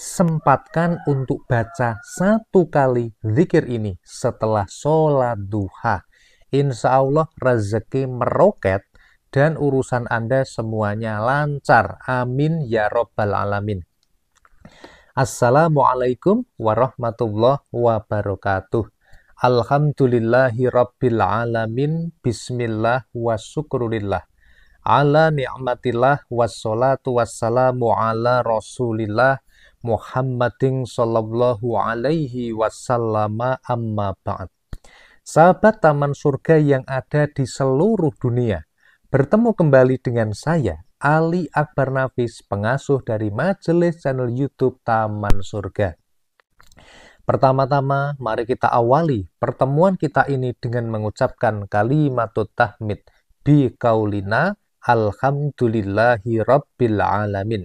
sempatkan untuk baca satu kali zikir ini setelah sholat duha. Insya Allah rezeki meroket dan urusan Anda semuanya lancar. Amin ya robbal alamin. Assalamualaikum warahmatullahi wabarakatuh. Alhamdulillahi rabbil alamin. Bismillah wa syukurillah ala ni'matillah wassalatu wassalamu ala rasulillah Muhammadin sallallahu alaihi wasallam amma ba'd. Sahabat Taman Surga yang ada di seluruh dunia, bertemu kembali dengan saya, Ali Akbar Nafis, pengasuh dari majelis channel YouTube Taman Surga. Pertama-tama, mari kita awali pertemuan kita ini dengan mengucapkan kalimat tahmid bi kaulina alhamdulillahi rabbil alamin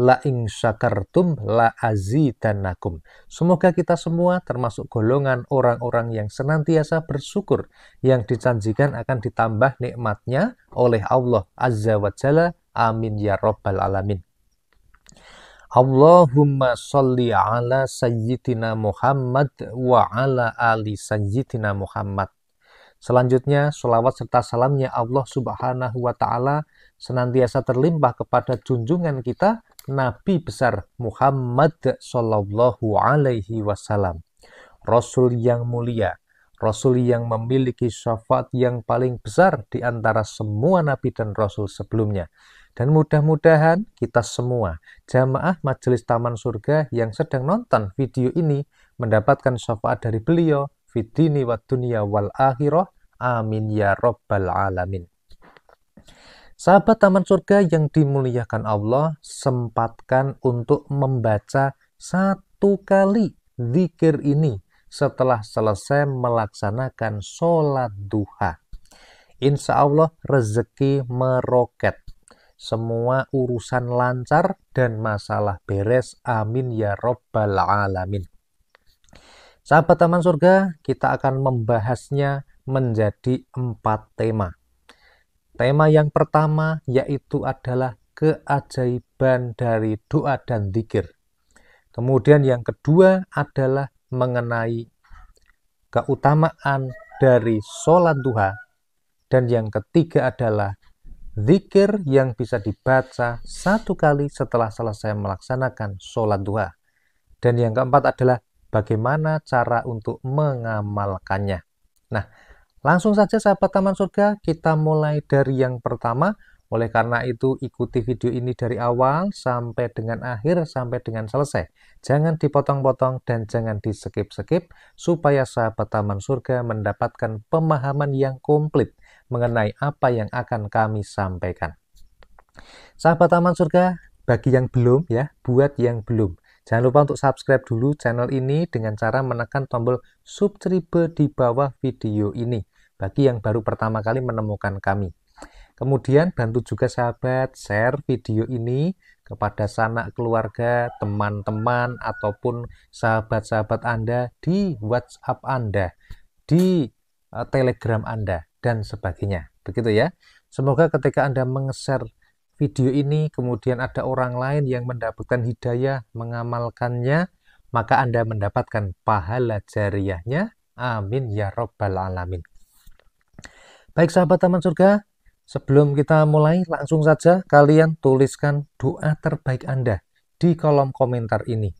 la ing syakartum la azidannakum. Semoga kita semua termasuk golongan orang-orang yang senantiasa bersyukur yang dijanjikan akan ditambah nikmatnya oleh Allah Azza wa Jalla. Amin ya rabbal alamin. Allahumma sholli ala sayyidina Muhammad wa ala ali sayyidina Muhammad. Selanjutnya, selawat serta salamnya Allah Subhanahu wa Ta'ala senantiasa terlimpah kepada junjungan kita, Nabi besar Muhammad Sallallahu Alaihi Wasallam, Rasul yang mulia, Rasul yang memiliki syafaat yang paling besar di antara semua nabi dan rasul sebelumnya. Dan mudah-mudahan kita semua, jamaah Majelis Taman Surga yang sedang nonton video ini, mendapatkan syafaat dari beliau, fidini wa dunia wal akhirah, amin ya rabbal alamin. Sahabat Taman Surga yang dimuliakan Allah, sempatkan untuk membaca satu kali zikir ini setelah selesai melaksanakan sholat duha. Insya Allah rezeki meroket. Semua urusan lancar dan masalah beres. Amin ya robbal alamin. Sahabat Taman Surga, kita akan membahasnya menjadi empat tema. Tema yang pertama yaitu adalah keajaiban dari doa dan zikir. Kemudian yang kedua adalah mengenai keutamaan dari sholat duha. Dan yang ketiga adalah zikir yang bisa dibaca satu kali setelah selesai melaksanakan sholat duha. Dan yang keempat adalah bagaimana cara untuk mengamalkannya. Nah, Langsung saja sahabat Taman Surga, kita mulai dari yang pertama. Oleh karena itu ikuti video ini dari awal sampai dengan akhir sampai dengan selesai. Jangan dipotong-potong dan jangan di skip-skip supaya sahabat Taman Surga mendapatkan pemahaman yang komplit mengenai apa yang akan kami sampaikan. Sahabat Taman Surga, bagi yang belum ya, buat yang belum. Jangan lupa untuk subscribe dulu channel ini dengan cara menekan tombol subscribe di bawah video ini bagi yang baru pertama kali menemukan kami. Kemudian bantu juga sahabat share video ini kepada sanak keluarga, teman-teman, ataupun sahabat-sahabat Anda di WhatsApp Anda, di eh, Telegram Anda, dan sebagainya. Begitu ya. Semoga ketika Anda meng-share video ini, kemudian ada orang lain yang mendapatkan hidayah mengamalkannya, maka Anda mendapatkan pahala jariahnya. Amin ya Rabbal 'Alamin. Baik sahabat Taman Surga, sebelum kita mulai langsung saja kalian tuliskan doa terbaik Anda di kolom komentar ini.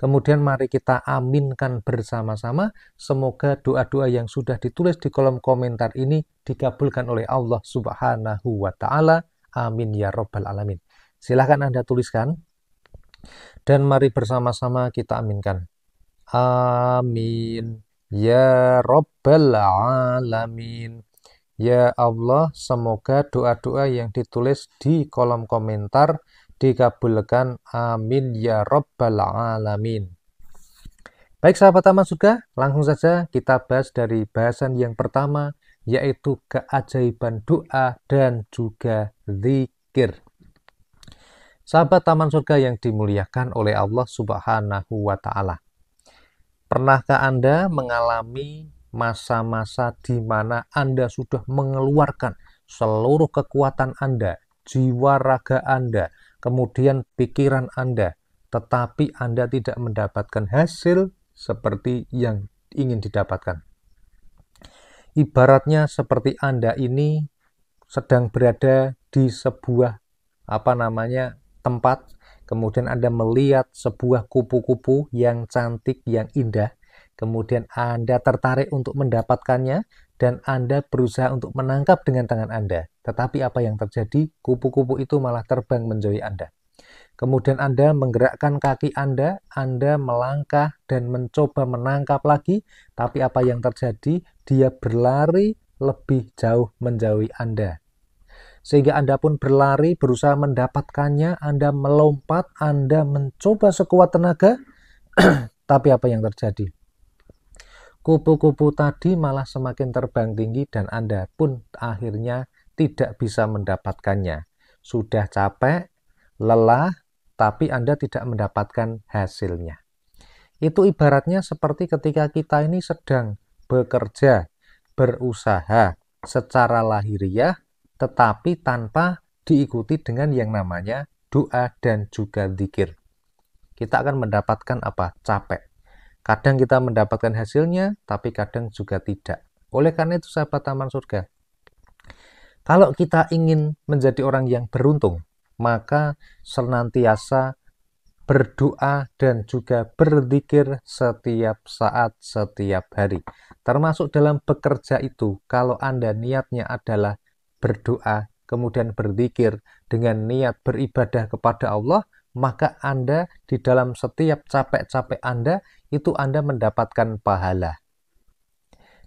Kemudian mari kita aminkan bersama-sama. Semoga doa-doa yang sudah ditulis di kolom komentar ini dikabulkan oleh Allah Subhanahu wa taala. Amin ya Robbal alamin. Silahkan Anda tuliskan. Dan mari bersama-sama kita aminkan. Amin ya Robbal alamin. Ya Allah, semoga doa-doa yang ditulis di kolom komentar dikabulkan. Amin ya Rabbal Alamin. Baik sahabat Taman Surga, langsung saja kita bahas dari bahasan yang pertama, yaitu keajaiban doa dan juga zikir. Sahabat Taman Surga yang dimuliakan oleh Allah Subhanahu wa Ta'ala. Pernahkah Anda mengalami masa-masa di mana Anda sudah mengeluarkan seluruh kekuatan Anda, jiwa raga Anda, kemudian pikiran Anda, tetapi Anda tidak mendapatkan hasil seperti yang ingin didapatkan. Ibaratnya seperti Anda ini sedang berada di sebuah apa namanya tempat, kemudian Anda melihat sebuah kupu-kupu yang cantik, yang indah, kemudian Anda tertarik untuk mendapatkannya, dan Anda berusaha untuk menangkap dengan tangan Anda. Tetapi apa yang terjadi? Kupu-kupu itu malah terbang menjauhi Anda. Kemudian Anda menggerakkan kaki Anda, Anda melangkah dan mencoba menangkap lagi, tapi apa yang terjadi? Dia berlari lebih jauh menjauhi Anda. Sehingga Anda pun berlari, berusaha mendapatkannya, Anda melompat, Anda mencoba sekuat tenaga, tapi apa yang terjadi? kupu-kupu tadi malah semakin terbang tinggi dan Anda pun akhirnya tidak bisa mendapatkannya. Sudah capek, lelah, tapi Anda tidak mendapatkan hasilnya. Itu ibaratnya seperti ketika kita ini sedang bekerja, berusaha secara lahiriah, tetapi tanpa diikuti dengan yang namanya doa dan juga zikir. Kita akan mendapatkan apa? Capek Kadang kita mendapatkan hasilnya, tapi kadang juga tidak. Oleh karena itu, sahabat taman surga, kalau kita ingin menjadi orang yang beruntung, maka senantiasa berdoa dan juga berzikir setiap saat, setiap hari. Termasuk dalam bekerja itu, kalau Anda niatnya adalah berdoa, kemudian berzikir dengan niat beribadah kepada Allah, maka Anda di dalam setiap capek-capek Anda itu Anda mendapatkan pahala.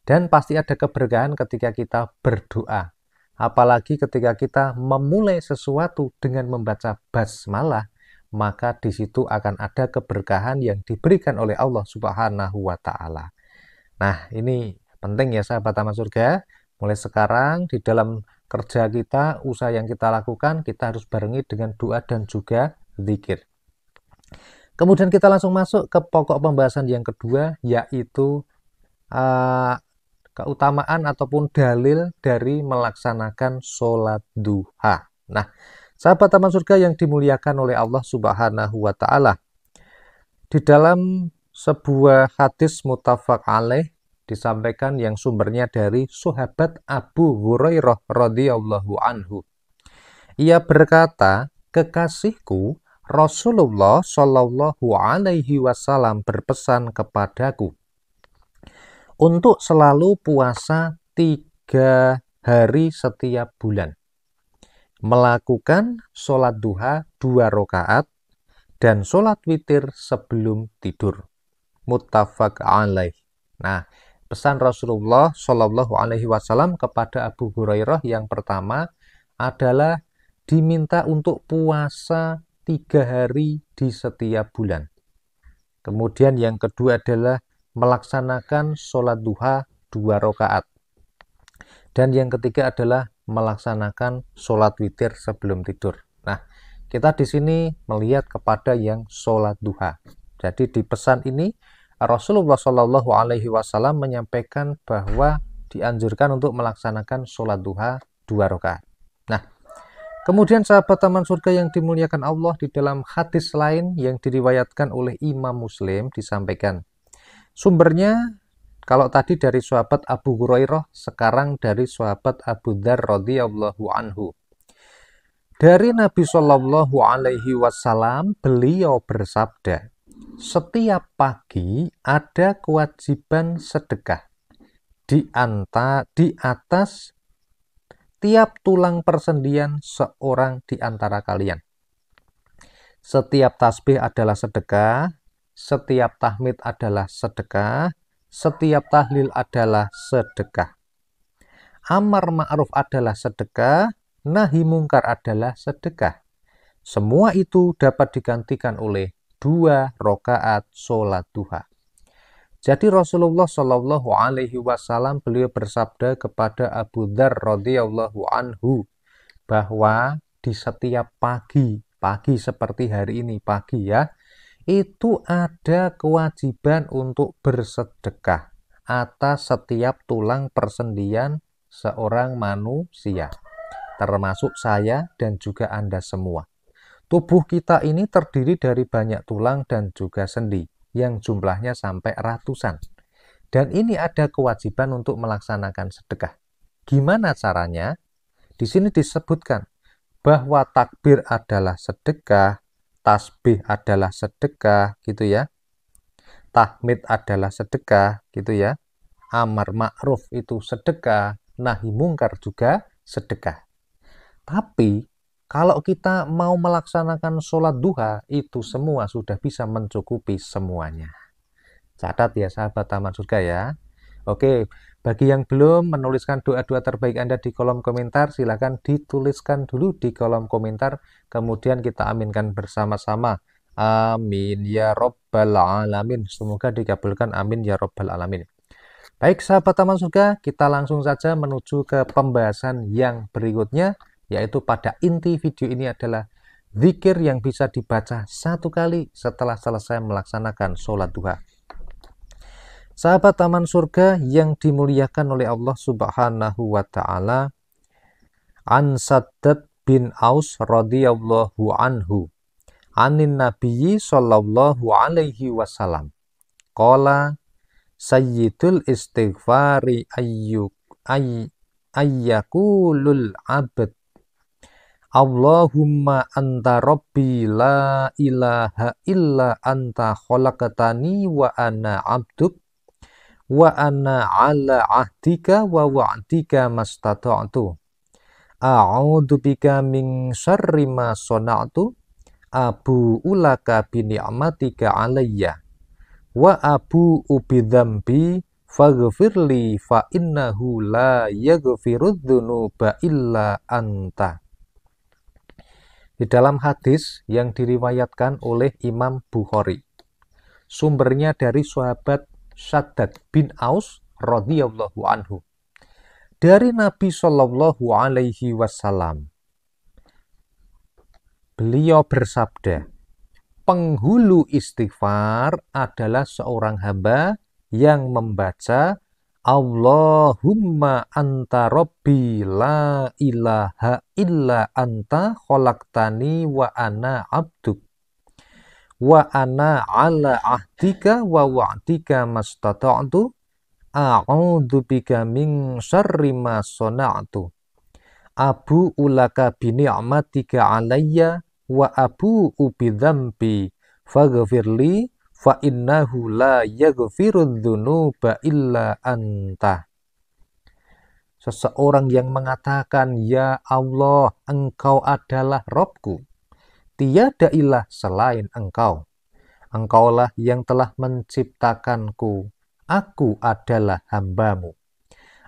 Dan pasti ada keberkahan ketika kita berdoa. Apalagi ketika kita memulai sesuatu dengan membaca basmalah, maka di situ akan ada keberkahan yang diberikan oleh Allah Subhanahu wa taala. Nah, ini penting ya sahabat taman surga. Mulai sekarang di dalam kerja kita, usaha yang kita lakukan, kita harus barengi dengan doa dan juga zikir. Kemudian kita langsung masuk ke pokok pembahasan yang kedua yaitu uh, keutamaan ataupun dalil dari melaksanakan sholat duha. Nah, sahabat teman surga yang dimuliakan oleh Allah Subhanahu wa taala. Di dalam sebuah hadis mutafak alaih disampaikan yang sumbernya dari sahabat Abu Hurairah radhiyallahu anhu. Ia berkata, "Kekasihku Rasulullah Shallallahu Alaihi Wasallam berpesan kepadaku untuk selalu puasa tiga hari setiap bulan, melakukan sholat duha dua rakaat dan sholat witir sebelum tidur. Muttafaq alaih. Nah, pesan Rasulullah Shallallahu Alaihi Wasallam kepada Abu Hurairah yang pertama adalah diminta untuk puasa tiga hari di setiap bulan. Kemudian yang kedua adalah melaksanakan sholat duha dua rakaat. Dan yang ketiga adalah melaksanakan sholat witir sebelum tidur. Nah, kita di sini melihat kepada yang sholat duha. Jadi di pesan ini Rasulullah Shallallahu Alaihi Wasallam menyampaikan bahwa dianjurkan untuk melaksanakan sholat duha dua rakaat. Kemudian sahabat taman surga yang dimuliakan Allah di dalam hadis lain yang diriwayatkan oleh Imam Muslim disampaikan. Sumbernya kalau tadi dari sahabat Abu Hurairah, sekarang dari sahabat Abu Dzar radhiyallahu anhu. Dari Nabi Shallallahu alaihi wasallam beliau bersabda, "Setiap pagi ada kewajiban sedekah di anta di atas setiap tulang persendian seorang di antara kalian. Setiap tasbih adalah sedekah, setiap tahmid adalah sedekah, setiap tahlil adalah sedekah. Amar ma'ruf adalah sedekah, nahi mungkar adalah sedekah. Semua itu dapat digantikan oleh dua rokaat sholat duha. Jadi Rasulullah Shallallahu Alaihi Wasallam beliau bersabda kepada Abu Dar radhiyallahu anhu bahwa di setiap pagi, pagi seperti hari ini pagi ya, itu ada kewajiban untuk bersedekah atas setiap tulang persendian seorang manusia, termasuk saya dan juga Anda semua. Tubuh kita ini terdiri dari banyak tulang dan juga sendi yang jumlahnya sampai ratusan. Dan ini ada kewajiban untuk melaksanakan sedekah. Gimana caranya? Di sini disebutkan bahwa takbir adalah sedekah, tasbih adalah sedekah, gitu ya. Tahmid adalah sedekah, gitu ya. Amar ma'ruf itu sedekah, nahi mungkar juga sedekah. Tapi kalau kita mau melaksanakan sholat duha, itu semua sudah bisa mencukupi semuanya. Catat ya sahabat Taman Surga ya. Oke, bagi yang belum menuliskan doa-doa terbaik Anda di kolom komentar, silahkan dituliskan dulu di kolom komentar, kemudian kita aminkan bersama-sama. Amin ya robbal alamin. Semoga dikabulkan amin ya robbal alamin. Baik sahabat Taman Surga, kita langsung saja menuju ke pembahasan yang berikutnya yaitu pada inti video ini adalah zikir yang bisa dibaca satu kali setelah selesai melaksanakan sholat duha. Sahabat taman surga yang dimuliakan oleh Allah Subhanahu wa taala, Ansadat bin Aus radhiyallahu anhu, anin Nabi sallallahu alaihi wasallam. Qala sayyidul istighfari ayyuk ayyakulul abd Allahumma anta rabbi la ilaha illa anta khalaqtani wa ana abduk wa ana ala ahdika wa wa'dika mastata'tu. A'udhu bika min syarri ma sona'tu abu ulaka bini'matika alayya wa abu ubidhambi faghfirli fa innahu la yaghfirudzunuba illa anta di dalam hadis yang diriwayatkan oleh Imam Bukhari. Sumbernya dari sahabat shaddad bin Aus radhiyallahu anhu. Dari Nabi Shallallahu alaihi wasallam. Beliau bersabda, penghulu istighfar adalah seorang hamba yang membaca Allahumma anta rabbi la ilaha illa anta khalaqtani wa ana abduk wa ana ala ahdika wa wa'dika mastata'tu a'udzu bika min syarri ma sana'tu abu ulaka bi ni'matika alayya wa abu bi dzambi faghfirli fa innahu la dzunuba illa anta seseorang yang mengatakan ya Allah engkau adalah Robku tiada ilah selain engkau engkaulah yang telah menciptakanku aku adalah hambamu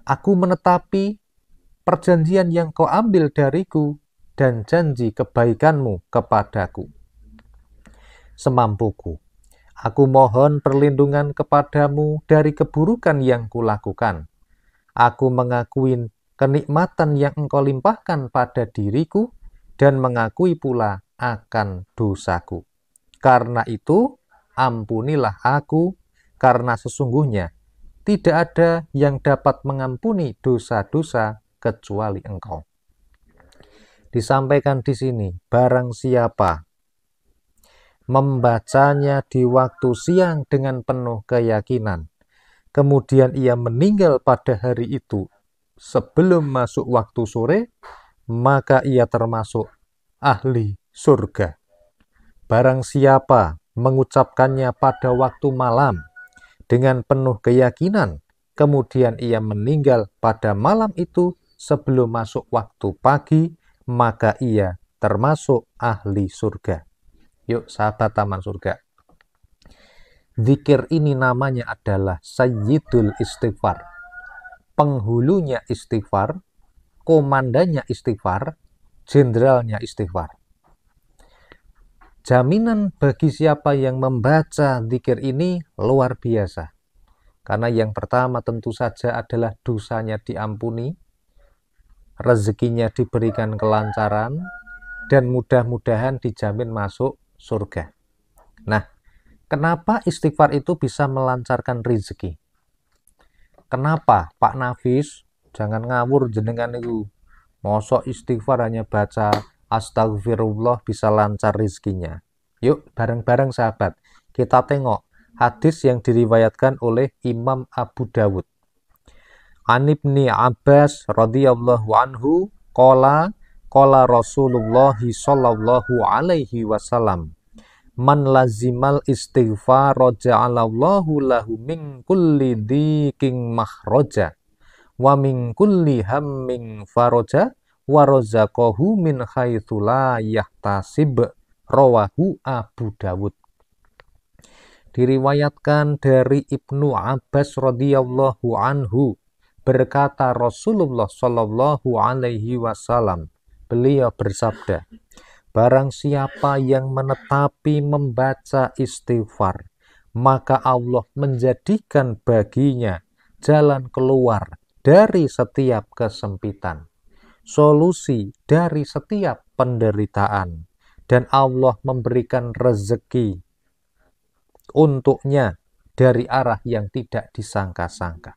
aku menetapi perjanjian yang kau ambil dariku dan janji kebaikanmu kepadaku semampuku Aku mohon perlindungan kepadamu dari keburukan yang kulakukan. Aku mengakui kenikmatan yang engkau limpahkan pada diriku dan mengakui pula akan dosaku. Karena itu, ampunilah aku, karena sesungguhnya tidak ada yang dapat mengampuni dosa-dosa kecuali engkau. Disampaikan di sini, barang siapa membacanya di waktu siang dengan penuh keyakinan. Kemudian ia meninggal pada hari itu sebelum masuk waktu sore, maka ia termasuk ahli surga. Barang siapa mengucapkannya pada waktu malam dengan penuh keyakinan, kemudian ia meninggal pada malam itu sebelum masuk waktu pagi, maka ia termasuk ahli surga. Yuk sahabat taman surga. Zikir ini namanya adalah Sayyidul Istighfar. Penghulunya istighfar, komandannya istighfar, jenderalnya istighfar. Jaminan bagi siapa yang membaca zikir ini luar biasa. Karena yang pertama tentu saja adalah dosanya diampuni, rezekinya diberikan kelancaran, dan mudah-mudahan dijamin masuk surga. Nah, kenapa istighfar itu bisa melancarkan rezeki? Kenapa Pak Nafis jangan ngawur jenengan itu? Mosok istighfar hanya baca astagfirullah bisa lancar rezekinya. Yuk bareng-bareng sahabat, kita tengok hadis yang diriwayatkan oleh Imam Abu Dawud. Anibni Abbas radhiyallahu anhu kola kola Rasulullah sallallahu alaihi wasallam Man lazimal istighfar allahu lahu min kulli diking mahroja wa min kulli hammin faroja wa razaqahu min haitsu la yahtasib rawahu Abu Dawud diriwayatkan dari Ibnu Abbas radhiyallahu anhu berkata Rasulullah shallallahu alaihi wasallam beliau bersabda Barang siapa yang menetapi membaca istighfar, maka Allah menjadikan baginya jalan keluar dari setiap kesempitan, solusi dari setiap penderitaan, dan Allah memberikan rezeki untuknya dari arah yang tidak disangka-sangka.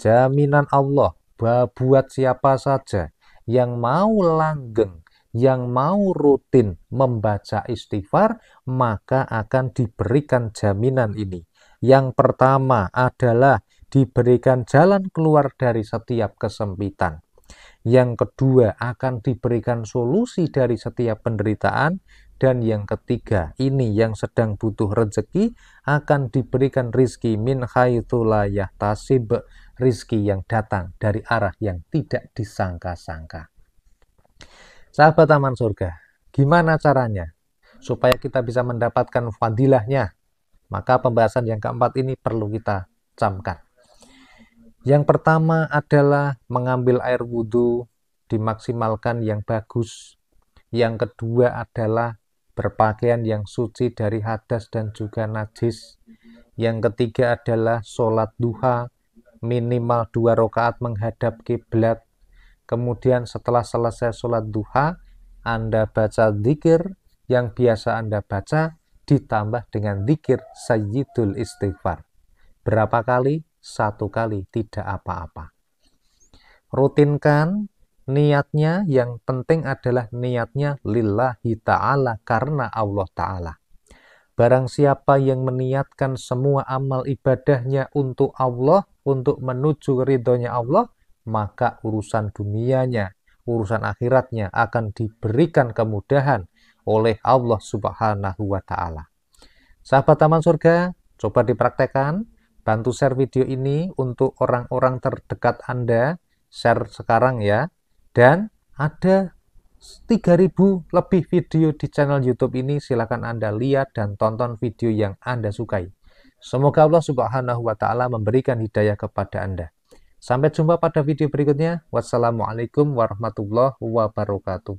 Jaminan Allah buat siapa saja yang mau langgeng yang mau rutin membaca istighfar, maka akan diberikan jaminan ini. Yang pertama adalah diberikan jalan keluar dari setiap kesempitan. Yang kedua akan diberikan solusi dari setiap penderitaan dan yang ketiga ini yang sedang butuh rezeki akan diberikan rizki min khaytulayah tasib rizki yang datang dari arah yang tidak disangka-sangka Sahabat Taman Surga, gimana caranya supaya kita bisa mendapatkan fadilahnya? Maka pembahasan yang keempat ini perlu kita camkan. Yang pertama adalah mengambil air wudhu, dimaksimalkan yang bagus. Yang kedua adalah berpakaian yang suci dari hadas dan juga najis. Yang ketiga adalah sholat duha, minimal dua rakaat menghadap kiblat Kemudian setelah selesai sholat duha, Anda baca zikir yang biasa Anda baca ditambah dengan zikir sayyidul istighfar. Berapa kali? Satu kali, tidak apa-apa. Rutinkan niatnya yang penting adalah niatnya lillahi ta'ala karena Allah ta'ala. Barang siapa yang meniatkan semua amal ibadahnya untuk Allah, untuk menuju ridhonya Allah, maka urusan dunianya, urusan akhiratnya akan diberikan kemudahan oleh Allah Subhanahu wa taala. Sahabat Taman Surga, coba dipraktekkan, bantu share video ini untuk orang-orang terdekat Anda, share sekarang ya. Dan ada 3000 lebih video di channel YouTube ini silahkan Anda lihat dan tonton video yang Anda sukai. Semoga Allah Subhanahu wa taala memberikan hidayah kepada Anda. Sampai jumpa pada video berikutnya. Wassalamualaikum warahmatullahi wabarakatuh.